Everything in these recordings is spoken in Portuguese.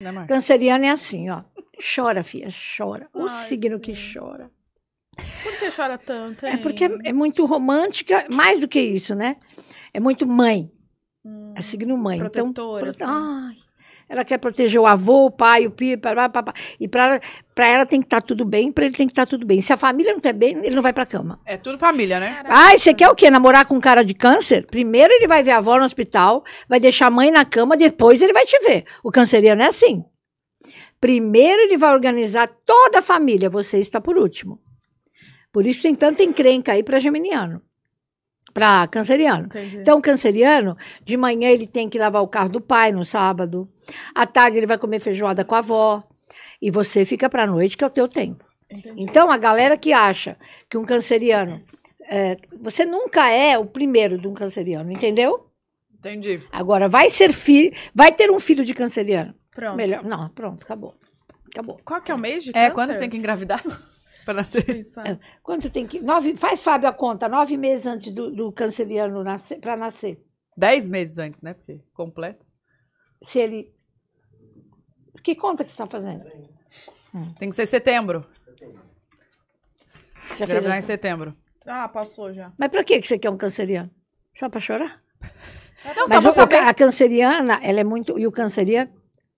É Canceriano é assim, ó. Chora, filha, chora. O Ai, signo sim. que chora. Por que chora tanto? É hein? É porque é, é muito romântica, mais do que isso, né? É muito mãe. É hum, é signo mãe. Então, Protetora. Então, assim. Ai, ela quer proteger o avô, o pai, o filho, pá, pá, pá. e para ela tem que estar tá tudo bem, para ele tem que estar tá tudo bem. Se a família não tá bem, ele não vai para cama. É tudo família, né? Caraca. Ah, você quer o quê? Namorar com um cara de câncer? Primeiro ele vai ver a avó no hospital, vai deixar a mãe na cama, depois ele vai te ver. O canceriano é assim. Primeiro ele vai organizar toda a família, você está por último. Por isso tem tanta encrenca aí para geminiano. Para canceriano. Entendi. Então, canceriano, de manhã ele tem que lavar o carro do pai no sábado. À tarde ele vai comer feijoada com a avó. E você fica para noite, que é o teu tempo. Entendi. Então, a galera que acha que um canceriano. É, você nunca é o primeiro de um canceriano, entendeu? Entendi. Agora, vai ser filho. Vai ter um filho de canceriano. Pronto. Melhor. Não, pronto, acabou. Acabou. Qual que é o mês de é, câncer? É, quando tem que engravidar? para nascer. Isso, é, Quanto tem que. Nove, faz, Fábio, a conta. Nove meses antes do, do canceriano nascer, para nascer. Dez meses antes, né? Porque completo. Se ele. Que conta que você está fazendo? Tem que ser setembro. Já, fez em setembro. Ah, passou já. Mas para que você quer um canceriano? Só para chorar? É Não, Mas só o, saber. a canceriana, ela é muito. E o canceriano.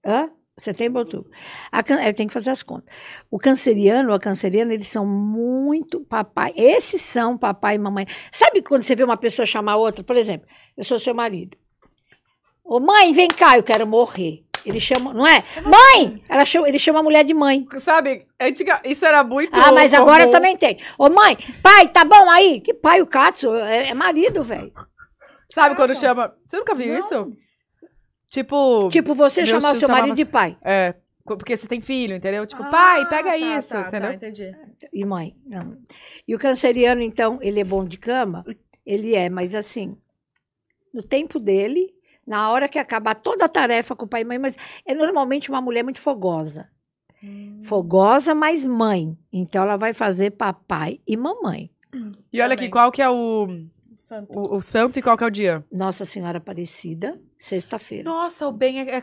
Hã? Setembro, outubro. A, é, tem que fazer as contas. O canceriano, a canceriana, eles são muito papai. Esses são papai e mamãe. Sabe quando você vê uma pessoa chamar outra? Por exemplo, eu sou seu marido. Ô, mãe, vem cá, eu quero morrer. Ele chama, não é? Mãe! Ela chama, ele chama a mulher de mãe. Sabe, é antiga, isso era muito. Ah, mas como... agora também tem. Ô, mãe, pai, tá bom aí? Que pai o Katsu? É, é marido, velho. Sabe quando chama. Você nunca viu não. isso? Tipo. Tipo, você chamar o seu marido de pai. É. Porque você tem filho, entendeu? Tipo, ah, pai, pega tá, isso, tá, tá entendeu? Tá, entendi. E mãe, não. E o canceriano, então, ele é bom de cama? Ele é, mas assim, no tempo dele, na hora que acabar toda a tarefa com o pai e mãe, mas é normalmente uma mulher muito fogosa. Hum. Fogosa, mas mãe. Então ela vai fazer papai e mamãe. E olha Também. aqui, qual que é o santo? O, o santo e qual que é o dia? Nossa Senhora Aparecida, sexta-feira. Nossa, o Ben é, é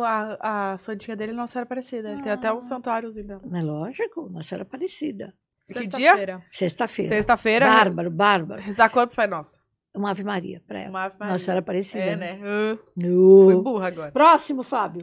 a, a santinha dele é Nossa Senhora Aparecida. Ele ah. tem até um ah. santuáriozinho dela. É lógico, Nossa Senhora Aparecida. Que dia? Sexta-feira. Sexta-feira. Né? Bárbaro, bárbaro. Rezar quantos Pai Nosso? Uma Ave Maria pra ela. Uma Ave Maria. Nossa Senhora Aparecida. É, né? né? Uh. Uh. Fui burra agora. Próximo, Fábio.